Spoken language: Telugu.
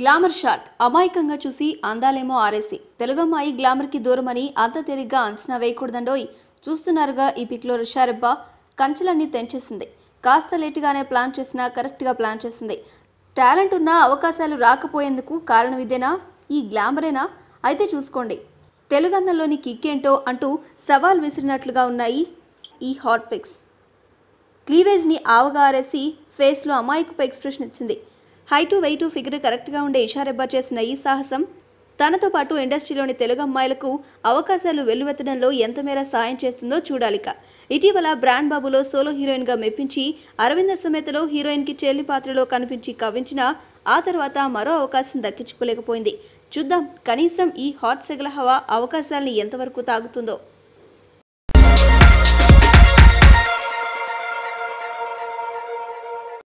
గ్లామర్ షాట్ అమాయకంగా చూసి అందాలేమో ఆరేసి తెలుగమ్మాయి గ్లామర్కి దూరమని అంత తేలిగ్గా అంచనా వేయకూడదండోయ్ చూస్తున్నారుగా ఈ పిక్లో రిషారెబ్బ కంచెలన్నీ తెంచేసింది కాస్త లేటుగానే ప్లాన్ చేసినా కరెక్ట్గా ప్లాన్ చేసింది టాలెంట్ ఉన్న అవకాశాలు రాకపోయేందుకు కారణం ఇదేనా ఈ గ్లామరేనా అయితే చూసుకోండి తెలుగన్నంలోని కిక్కేంటో అంటూ సవాల్ విసిరినట్లుగా ఉన్నాయి ఈ హాట్ పిక్స్ క్లీవేజ్ని ఆరేసి ఫేస్లో అమాయకపు ఎక్స్ప్రెషన్ ఇచ్చింది హై టు వెయిట్ ఫిగర్ కరెక్ట్గా ఉండే ఇషారెబ్బా చేసిన ఈ సాహసం తనతో పాటు ఇండస్ట్రీలోని తెలుగు అమ్మాయిలకు అవకాశాలు వెల్లువెత్తడంలో ఎంతమేర సాయం చేస్తుందో చూడాలిక ఇటీవల బ్రాండ్ బాబులో సోలో హీరోయిన్గా మెప్పించి అరవింద సమేతలో హీరోయిన్కి చెల్లి పాత్రలో కనిపించి కవించిన ఆ తర్వాత మరో అవకాశం దక్కించుకోలేకపోయింది చూద్దాం కనీసం ఈ హాట్ సెగల హవా అవకాశాలని ఎంతవరకు తాగుతుందో